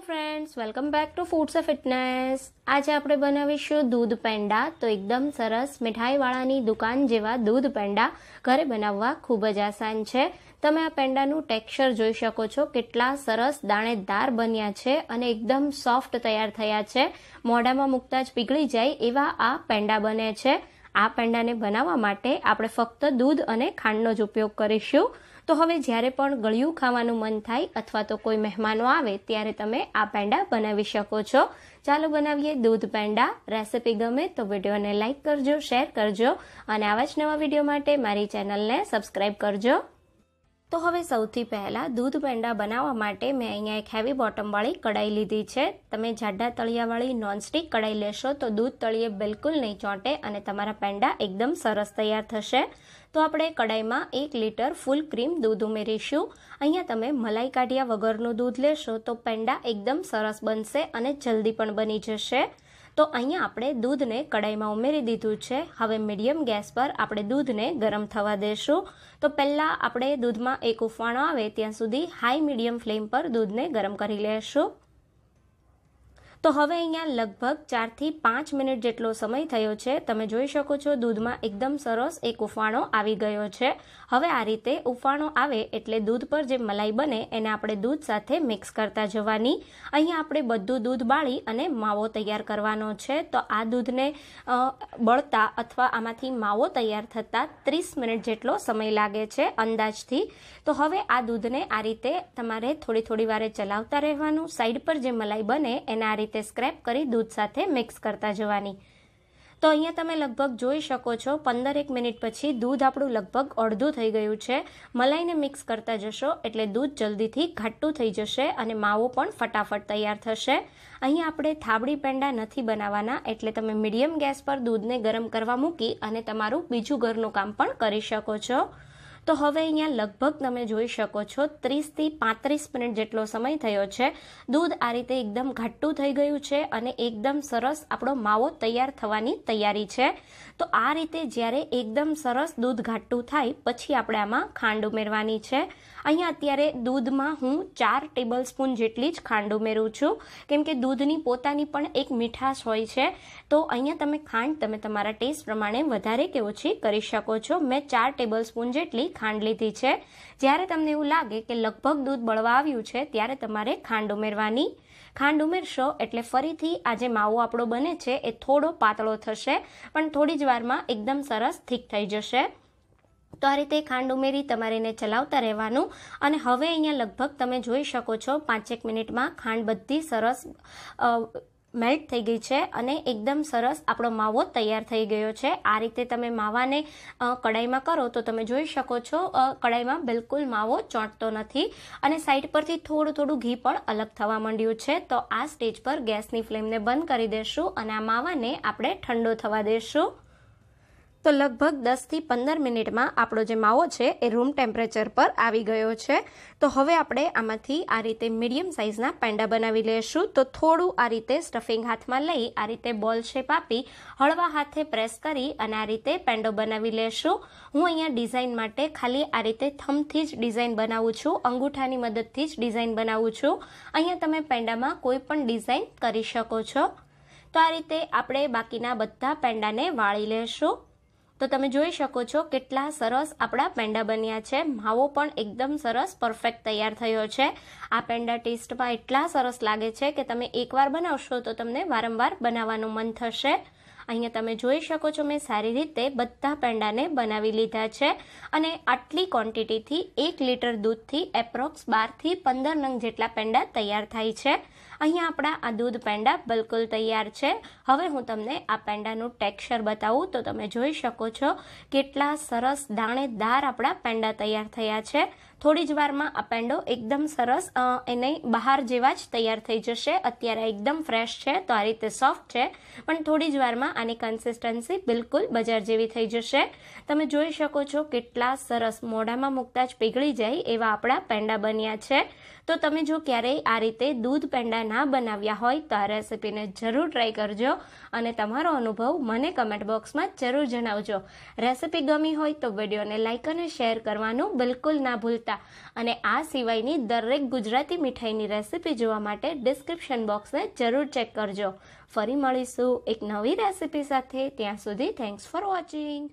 hello friends welcome back to foods of fitness આજે આપણે બનાવીશું દૂધ પેંડા તો એકદમ સરસ મીઠાઈવાળાની દુકાન જેવા દૂધ પેંડા ઘરે બનાવવા ખૂબ જ આસાન છે તમે આ પેંડાનું ટેક્સચર જોઈ શકો છો કેટલા સરસ દાણેદાર બન્યા છે અને એકદમ સોફ્ટ તૈયાર થયા છે મોઢામાં મૂકતા જ પીગળી જાય એવા આ પેંડા બને છે આ પેંડાને બનાવવા માટે આપણે ફક્ત દૂધ અને ખાંડનો જ ઉપયોગ કરીશું તો હવે જ્યારે પણ ગળ્યું ખાવાનું મન થાય અથવા તો કોઈ મહેમાનો આવે ત્યારે તમે આ પેંડા બનાવી શકો છો ચાલો બનાવીએ દૂધ પેંડા રેસિપી ગમે તો વિડીયોને લાઇક કરજો શેર કરજો અને આવા જ નવા વિડીયો માટે મારી ચેનલને સબસ્ક્રાઈબ કરજો તો હવે સૌથી પહેલાં દૂધ પેંડા બનાવવા માટે મેં અહીંયા એક હેવી બોટમવાળી કઢાઈ લીધી છે તમે જાડા તળિયાવાળી નોનસ્ટિક કઢાઈ લેશો તો દૂધ તળિયે બિલકુલ નહીં ચોંટે અને તમારા પેંડા એકદમ સરસ તૈયાર થશે તો આપણે કઢાઈમાં એક લીટર ફૂલ ક્રીમ દૂધ ઉમેરીશું અહીંયા તમે મલાઈ કાઢ્યા વગરનું દૂધ લેશો તો પેંડા એકદમ સરસ બનશે અને જલ્દી પણ બની જશે તો અહીંયા આપણે દૂધને કડાઈમાં ઉમેરી દીધું છે હવે મીડિયમ ગેસ પર આપણે દૂધને ગરમ થવા દેશું તો પહેલાં આપણે દૂધમાં એક ઉફાણો આવે ત્યાં સુધી હાઈ મીડિયમ ફ્લેમ પર દૂધને ગરમ કરી લેશું તો હવે અહીંયા લગભગ ચારથી પાંચ મિનિટ જેટલો સમય થયો છે તમે જોઈ શકો છો દૂધમાં એકદમ સરસ એક ઉફાણો આવી ગયો છે હવે આ રીતે ઉફાણો આવે એટલે દૂધ પર જે મલાઈ બને એને આપણે દૂધ સાથે મિક્સ કરતા જવાની અહીંયા આપણે બધું દૂધ બાળી અને માવો તૈયાર કરવાનો છે તો આ દૂધને બળતા અથવા આમાંથી માવો તૈયાર થતાં ત્રીસ મિનિટ જેટલો સમય લાગે છે અંદાજથી તો હવે આ દૂધને આ રીતે તમારે થોડી થોડી વારે ચલાવતા રહેવાનું સાઈડ પર જે મલાઈ બને એને આ રીતે રીતે સ્ક્રેપ કરી દૂધ સાથે મિક્સ કરતા જવાની તો અહીંયા તમે લગભગ જોઈ શકો છો પંદર એક મિનિટ પછી દૂધ આપણું લગભગ અડધું થઈ ગયું છે મલાઈને મિક્સ કરતા જશો એટલે દૂધ જલ્દીથી ઘાટું થઈ જશે અને માવો પણ ફટાફટ તૈયાર થશે અહીં આપણે થાબડી પેંડા નથી બનાવવાના એટલે તમે મીડિયમ ગેસ પર દૂધને ગરમ કરવા મૂકી અને તમારું બીજું ઘરનું કામ પણ કરી શકો છો તો હવે અહીંયા લગભગ તમે જોઈ શકો છો ત્રીસથી પાંત્રીસ મિનિટ જેટલો સમય થયો છે દૂધ આ રીતે એકદમ ઘાટું થઈ ગયું છે અને એકદમ સરસ આપણો માવો તૈયાર થવાની તૈયારી છે તો આ રીતે જ્યારે એકદમ સરસ દૂધ ઘાટું થાય પછી આપણે આમાં ખાંડ ઉમેરવાની છે અહીંયા અત્યારે દૂધમાં હું ચાર ટેબલ સ્પૂન જેટલી જ ખાંડ ઉમેરું છું કેમ કે દૂધની પોતાની પણ એક મીઠાશ હોય છે તો અહીંયા તમે ખાંડ તમે તમારા ટેસ્ટ પ્રમાણે વધારે કે ઓછી કરી શકો છો મેં ચાર ટેબલ સ્પૂન જેટલી ખાંડ લીધી છે જ્યારે તમને એવું લાગે કે લગભગ દૂધ બળવા આવ્યું છે ત્યારે તમારે ખાંડ ઉમેરવાની ખાંડ ઉમેરશો એટલે ફરીથી આ જે માવો આપણો બને છે એ થોડો પાતળો થશે પણ થોડી જ વારમાં એકદમ સરસ ઠીક થઈ જશે તો આ રીતે ખાંડ ઉમેરી તમારે એને ચલાવતા રહેવાનું અને હવે અહીંયા લગભગ તમે જોઈ શકો છો પાંચેક મિનિટમાં ખાંડ બધી સરસ મેલ્ટ થઈ ગઈ છે અને એકદમ સરસ આપણો માવો તૈયાર થઈ ગયો છે આ રીતે તમે માવાને કડાઈમાં કરો તો તમે જોઈ શકો છો કડાઈમાં બિલકુલ માવો ચોંટતો નથી અને સાઈડ પરથી થોડું થોડું ઘી પણ અલગ થવા માંડ્યું છે તો આ સ્ટેજ પર ગેસની ફ્લેમને બંધ કરી દેશું અને આ માવાને આપણે ઠંડો થવા દેશું તો લગભગ દસથી પંદર મિનિટમાં આપણો જે માવો છે એ રૂમ ટેમ્પરેચર પર આવી ગયો છે તો હવે આપણે આમાંથી આ રીતે મીડિયમ સાઇઝના પેંડા બનાવી લઈશું તો થોડું આ રીતે સ્ટફિંગ હાથમાં લઈ આ રીતે બોલ શેપ આપી હળવા હાથે પ્રેસ કરી અને આ રીતે પેંડો બનાવી લઈશું હું અહીંયા ડિઝાઇન માટે ખાલી આ રીતે થમથી જ ડિઝાઇન બનાવું છું અંગૂઠાની મદદથી જ ડિઝાઇન બનાવું છું અહીંયા તમે પેંડામાં કોઈ પણ ડિઝાઇન કરી શકો છો તો આ રીતે આપણે બાકીના બધા પેંડાને વાળી લઈશું તો તમે જોઈ શકો છો કેટલા સરસ આપણા પેંડા બન્યા છે માવો પણ એકદમ સરસ પરફેક્ટ તૈયાર થયો છે આ પેંડા ટેસ્ટમાં એટલા સરસ લાગે છે કે તમે એકવાર બનાવશો તો તમને વારંવાર બનાવવાનું મન થશે અહીંયા તમે જોઈ શકો છો મેં સારી રીતે બધા પેંડાને બનાવી લીધા છે અને આટલી ક્વોન્ટિટીથી એક લીટર દૂધથી એપ્રોક્સ બારથી પંદર નંગ જેટલા પેંડા તૈયાર થાય છે અહીંયા આપણા આ દૂધ પેંડા બિલકુલ તૈયાર છે હવે હું તમને આ પેંડાનું ટેક્સચર બતાવું તો તમે જોઈ શકો છો કેટલા સરસ દાણેદાર આપણા પેંડા તૈયાર થયા છે થોડી જ વારમાં આ પેંડો એકદમ સરસ એને બહાર જેવા જ તૈયાર થઈ જશે અત્યારે એકદમ ફ્રેશ છે તો આ રીતે સોફ્ટ છે પણ થોડી જ વારમાં આની કન્સિસ્ટન્સી બિલકુલ બજાર જેવી થઈ જશે તમે જોઈ શકો છો કેટલા સરસ મોઢામાં મૂકતા જ પીગળી જાય એવા આપણા પેંડા બન્યા છે તો તમે જો ક્યારેય આ રીતે દૂધ પેંડા ના બનાવ્યા હોય તો આ રેસીપીને જરૂર ટ્રાય કરજો અને તમારો અનુભવ મને કમેન્ટ બોક્સમાં જરૂર જણાવજો રેસીપી ગમી હોય તો વિડીયોને લાઇક અને શેર કરવાનું બિલકુલ ના ભૂલતા અને આ સિવાયની દરેક ગુજરાતી મીઠાઈની રેસીપી જોવા માટે ડિસ્ક્રિપ્શન બોક્સને જરૂર ચેક કરજો ફરી મળીશું એક નવી રેસીપી સાથે ત્યાં સુધી થેન્ક્સ ફોર વોચિંગ